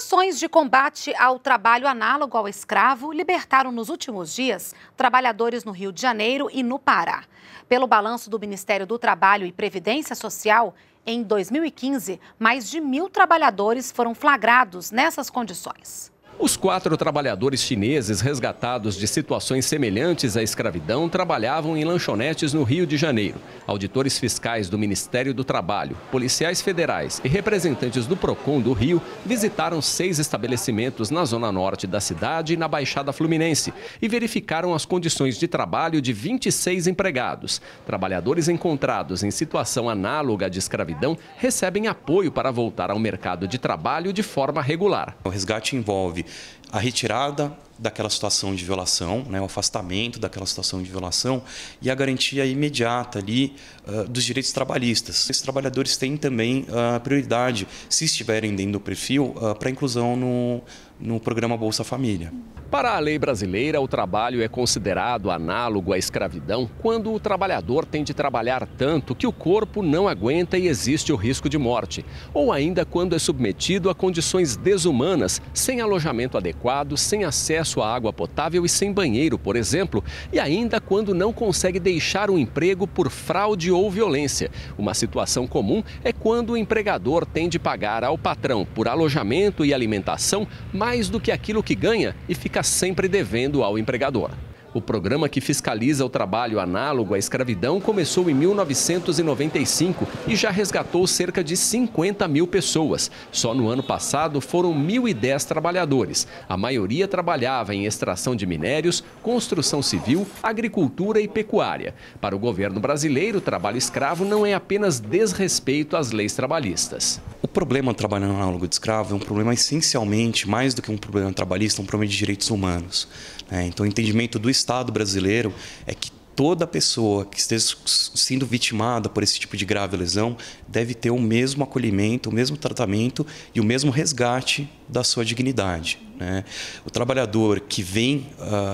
Ações de combate ao trabalho análogo ao escravo libertaram nos últimos dias trabalhadores no Rio de Janeiro e no Pará. Pelo balanço do Ministério do Trabalho e Previdência Social, em 2015, mais de mil trabalhadores foram flagrados nessas condições. Os quatro trabalhadores chineses resgatados de situações semelhantes à escravidão trabalhavam em lanchonetes no Rio de Janeiro. Auditores fiscais do Ministério do Trabalho, policiais federais e representantes do PROCON do Rio visitaram seis estabelecimentos na zona norte da cidade e na Baixada Fluminense e verificaram as condições de trabalho de 26 empregados. Trabalhadores encontrados em situação análoga de escravidão recebem apoio para voltar ao mercado de trabalho de forma regular. O resgate envolve a retirada daquela situação de violação, né, o afastamento daquela situação de violação e a garantia imediata ali uh, dos direitos trabalhistas. Esses trabalhadores têm também a uh, prioridade, se estiverem dentro do perfil, uh, para inclusão no, no programa Bolsa Família. Para a lei brasileira, o trabalho é considerado análogo à escravidão quando o trabalhador tem de trabalhar tanto que o corpo não aguenta e existe o risco de morte, ou ainda quando é submetido a condições desumanas, sem alojamento adequado, sem acesso à água potável e sem banheiro, por exemplo, e ainda quando não consegue deixar o emprego por fraude ou violência. Uma situação comum é quando o empregador tem de pagar ao patrão por alojamento e alimentação mais mais do que aquilo que ganha e fica sempre devendo ao empregador. O programa que fiscaliza o trabalho análogo à escravidão começou em 1995 e já resgatou cerca de 50 mil pessoas. Só no ano passado foram 1.010 trabalhadores. A maioria trabalhava em extração de minérios, construção civil, agricultura e pecuária. Para o governo brasileiro, o trabalho escravo não é apenas desrespeito às leis trabalhistas problema do trabalho análogo de escravo é um problema essencialmente, mais do que um problema trabalhista, é um problema de direitos humanos. Né? Então, o entendimento do Estado brasileiro é que toda pessoa que esteja sendo vitimada por esse tipo de grave lesão deve ter o mesmo acolhimento, o mesmo tratamento e o mesmo resgate da sua dignidade. Né? O trabalhador que vem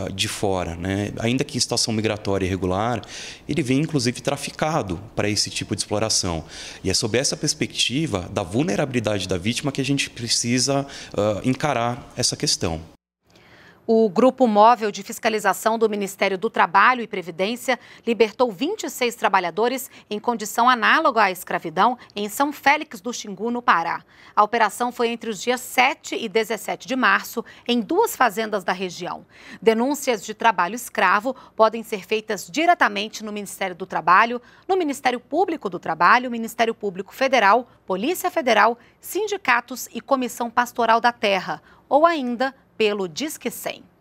uh, de fora, né? ainda que em situação migratória irregular, ele vem inclusive traficado para esse tipo de exploração. E é sob essa perspectiva da vulnerabilidade da vítima que a gente precisa uh, encarar essa questão. O Grupo Móvel de Fiscalização do Ministério do Trabalho e Previdência libertou 26 trabalhadores em condição análoga à escravidão em São Félix do Xingu, no Pará. A operação foi entre os dias 7 e 17 de março em duas fazendas da região. Denúncias de trabalho escravo podem ser feitas diretamente no Ministério do Trabalho, no Ministério Público do Trabalho, Ministério Público Federal, Polícia Federal, sindicatos e Comissão Pastoral da Terra, ou ainda pelo Disque 100.